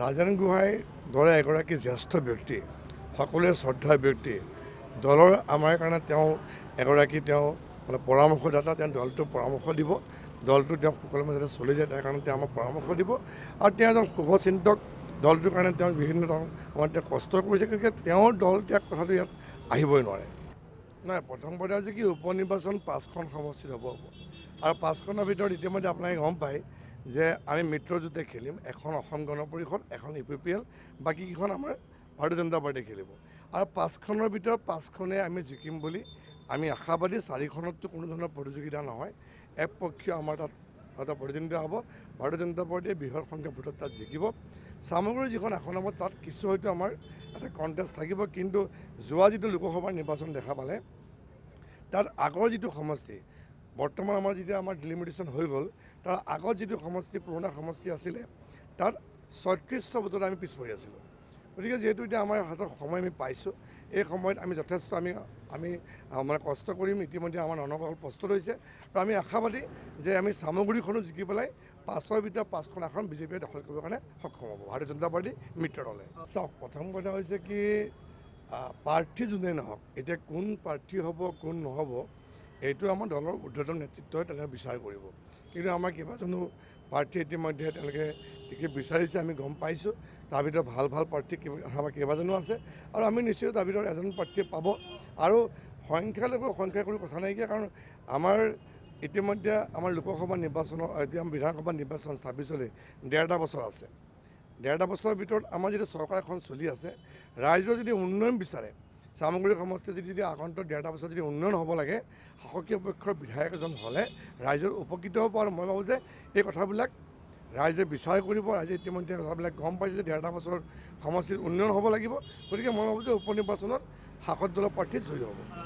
ৰাজেন গোহাঁইৰ দৰে এগৰাকী জ্যেষ্ঠ ব্যক্তি সকলোৱে শ্ৰদ্ধা ব্যক্তি দলৰ আমাৰ কাৰণে তেওঁ এগৰাকী তেওঁ মানে পৰামৰ্শদাতা তেওঁ দলটোক পৰামৰ্শ দিব দলটো তেওঁ সকলো মাজতে চলি যায় তাৰ কাৰণে তেওঁ আমাক পৰামৰ্শ দিব আৰু তেওঁ এজন শুভচিন্তক দলটোৰ কাৰণে তেওঁ বিভিন্ন ধৰণৰ আমাৰ তেওঁ কষ্ট কৰিছে গতিকে তেওঁৰ দল ত্যাগ কথাটো ইয়াত আহিবই নোৱাৰে নাই প্ৰথম পৰ্যায়ত যে কি উপ নিৰ্বাচন পাঁচখন সমষ্টিত হ'ব হ'ব আৰু পাঁচখনৰ ভিতৰত ইতিমধ্যে আপোনালোকে গম পায় যে আমি মিত্ৰজোঁটে খেলিম এখন অসম গণ পৰিষদ এখন ইউ পি পি এল বাকীকেইখন আমাৰ ভাৰতীয় জনতা পাৰ্টীয়ে খেলিব আৰু পাঁচখনৰ ভিতৰত পাঁচখনে আমি জিকিম বুলি আমি আশাবাদী চাৰিখনততো কোনো ধৰণৰ প্ৰতিযোগিতা নহয় এক একপক্ষীয় আমাৰ তাত এটা প্ৰতিদ্বন্দ্বিতা হ'ব ভাৰতীয় জনতা পাৰ্টীয়ে বৃহৎ সংখ্যক ভোটত তাত জিকিব চামগুৰি যিখন আসন হ'ব তাত কিছু হয়তো আমাৰ এটা কণ্টেষ্ট থাকিব কিন্তু যোৱা যিটো লোকসভাৰ নিৰ্বাচন দেখা পালে তাত আগৰ যিটো সমষ্টি বৰ্তমান আমাৰ যেতিয়া আমাৰ ডিলিমিটেশ্যন হৈ গ'ল তাৰ আগত যিটো সমষ্টি পুৰণা সমষ্টি আছিলে তাত ছয়ত্ৰিছশ ভোটত আমি পিছ পৰি আছিলোঁ গতিকে যিহেতু এতিয়া আমাৰ হাতত সময় আমি পাইছোঁ এই সময়ত আমি যথেষ্ট আমি আমি মানে কষ্ট কৰিম ইতিমধ্যে আমাৰ নগৰ প্ৰস্তুত হৈছে আৰু আমি আশাবাদী যে আমি চামগুৰিখনো জিকি পেলাই পাঁচৰ ভিতৰত পাঁচখন আসন বিজেপিয়ে দখল কৰিবৰ কাৰণে সক্ষম হ'ব ভাৰতীয় জনতা পাৰ্টি মিত্ৰ দলে চাওক প্ৰথম কথা হৈছে কি প্ৰাৰ্থী যোনেই নহওক এতিয়া কোন প্ৰাৰ্থী হ'ব কোন নহ'ব এইটো আমাৰ দলৰ উদ্ধতন নেতৃত্বই তেওঁলোকে বিচাৰ কৰিব কিন্তু আমাৰ কেইবাজনো প্ৰাৰ্থী ইতিমধ্যে তেওঁলোকে টিকেট বিচাৰিছে আমি গম পাইছোঁ তাৰ ভিতৰত ভাল ভাল প্ৰাৰ্থী আমাৰ কেইবাজনো আছে আৰু আমি নিশ্চয় তাৰ ভিতৰত এজন প্ৰাৰ্থীয়ে পাব আৰু সংখ্যালঘু সংখ্যা কৰি কথা নাইকিয়া কাৰণ আমাৰ ইতিমধ্যে আমাৰ লোকসভা নিৰ্বাচনৰ যি আমাৰ বিধানসভা নিৰ্বাচন ছাব্বিছলৈ ডেৰটা বছৰ আছে ডেৰটা বছৰৰ ভিতৰত আমাৰ যেতিয়া চৰকাৰ এখন চলি আছে ৰাইজৰ যদি উন্নয়ন বিচাৰে চামগুৰি সমষ্টিত যদি আগন্ত ডেৰটা বছৰ যদি উন্নয়ন হ'ব লাগে শাসকীয় পক্ষৰ বিধায়ক এজন হ'লে ৰাইজৰ উপকৃত হ'ব আৰু মই ভাবোঁ যে এই কথাবিলাক ৰাইজে বিচাৰ কৰিব ৰাইজে ইতিমধ্যে কথাবিলাক গম পাইছে যে ডেৰটা বছৰ সমষ্টিত উন্নয়ন হ'ব লাগিব গতিকে মই ভাবোঁ যে উপ নিৰ্বাচনত শাসক দলৰ প্ৰাৰ্থী জয়ী হ'ব